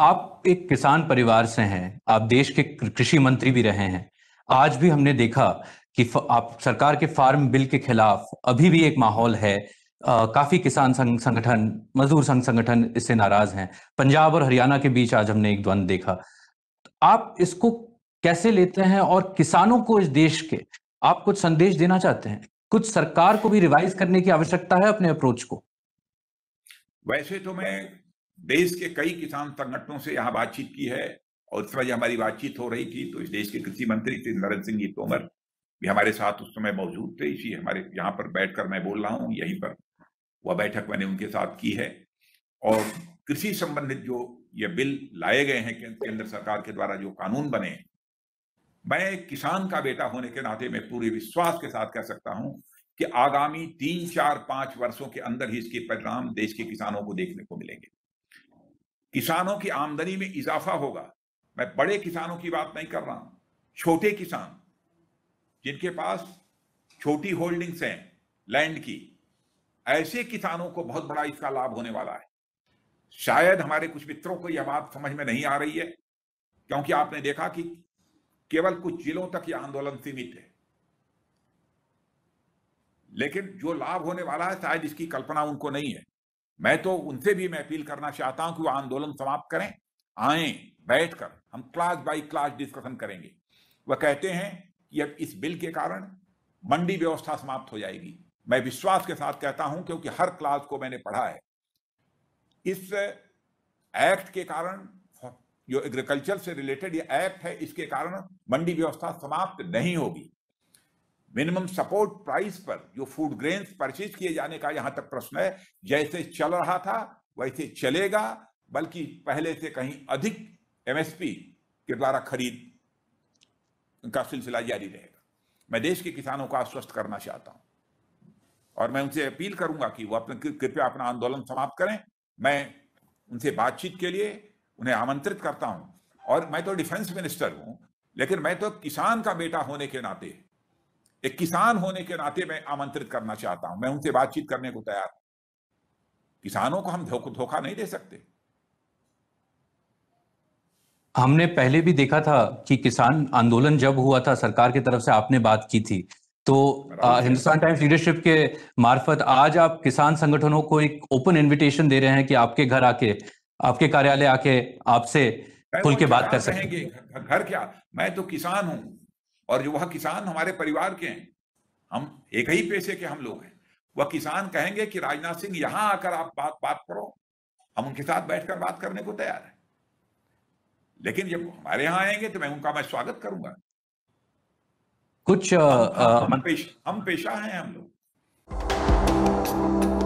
आप एक किसान परिवार से हैं आप देश के कृषि मंत्री भी रहे हैं आज भी हमने देखा कि आप सरकार के फार्म बिल के खिलाफ अभी भी एक माहौल है आ, काफी किसान संघ संगठन मजदूर संघ संगठन इससे नाराज हैं पंजाब और हरियाणा के बीच आज हमने एक द्वंद देखा आप इसको कैसे लेते हैं और किसानों को इस देश के आप कुछ संदेश देना चाहते हैं कुछ सरकार को भी रिवाइज करने की आवश्यकता है अपने अप्रोच को वैसे तो मैं देश के कई किसान संगठनों से यहाँ बातचीत की है और उस समय जब हमारी बातचीत हो रही थी तो इस देश के कृषि मंत्री श्री नरेंद्र सिंह जी तोमर भी हमारे साथ उस समय मौजूद थे इसी हमारे यहाँ पर बैठकर मैं बोल रहा हूँ यहीं पर वह बैठक मैंने उनके साथ की है और कृषि संबंधित जो ये बिल लाए गए हैं केंद्र सरकार के द्वारा जो कानून बने मैं किसान का बेटा होने के नाते मैं पूरे विश्वास के साथ कह सकता हूं कि आगामी तीन चार पांच वर्षों के अंदर ही इसके परिणाम देश के किसानों को देखने को मिलेंगे किसानों की आमदनी में इजाफा होगा मैं बड़े किसानों की बात नहीं कर रहा हूं छोटे किसान जिनके पास छोटी होल्डिंग्स हैं लैंड की ऐसे किसानों को बहुत बड़ा इसका लाभ होने वाला है शायद हमारे कुछ मित्रों को यह बात समझ में नहीं आ रही है क्योंकि आपने देखा कि केवल कुछ जिलों तक यह आंदोलन सीमित है लेकिन जो लाभ होने वाला है शायद इसकी कल्पना उनको नहीं है मैं तो उनसे भी मैं अपील करना चाहता हूं कि वो आंदोलन समाप्त करें आए बैठकर हम क्लास बाई क्लास डिस्कशन करेंगे वह कहते हैं कि अब इस बिल के कारण मंडी व्यवस्था समाप्त हो जाएगी मैं विश्वास के साथ कहता हूं क्योंकि हर क्लास को मैंने पढ़ा है इस एक्ट के कारण जो एग्रीकल्चर से रिलेटेड ये एक्ट है इसके कारण मंडी व्यवस्था समाप्त नहीं होगी मिनिमम सपोर्ट प्राइस पर जो फूड ग्रेन परचेज किए जाने का यहां तक प्रश्न है जैसे चल रहा था वैसे चलेगा बल्कि पहले से कहीं अधिक एमएसपी के द्वारा खरीद का सिलसिला जारी रहेगा मैं देश के किसानों को आश्वस्त करना चाहता हूं और मैं उनसे अपील करूंगा कि वो अपने कृपया अपना आंदोलन समाप्त करें मैं उनसे बातचीत के लिए उन्हें आमंत्रित करता हूं और मैं तो डिफेंस मिनिस्टर हूं लेकिन मैं तो किसान का बेटा होने के नाते एक किसान होने के नाते मैं आमंत्रित करना चाहता हूं मैं उनसे बातचीत करने को तैयार हूं किसानों को हम धोखा नहीं दे सकते हमने पहले भी देखा था कि किसान आंदोलन जब हुआ था सरकार की तरफ से आपने बात की थी तो हिंदुस्तान टाइम्स लीडरशिप के मार्फत आज आप किसान संगठनों को एक ओपन इनविटेशन दे रहे हैं कि आपके घर आके आपके कार्यालय आके आपसे खुल तो के बात कर सकेंगे घर क्या मैं तो किसान हूं और जो वह किसान हमारे परिवार के हैं हम एक ही पेशे के हम लोग हैं वह किसान कहेंगे कि राजनाथ सिंह यहां आकर आप बात बात करो हम उनके साथ बैठकर बात करने को तैयार है लेकिन जब हमारे यहां आएंगे तो मैं उनका मैं स्वागत करूंगा कुछ हम, हम, हम, पेश, हम पेशा हैं हम लोग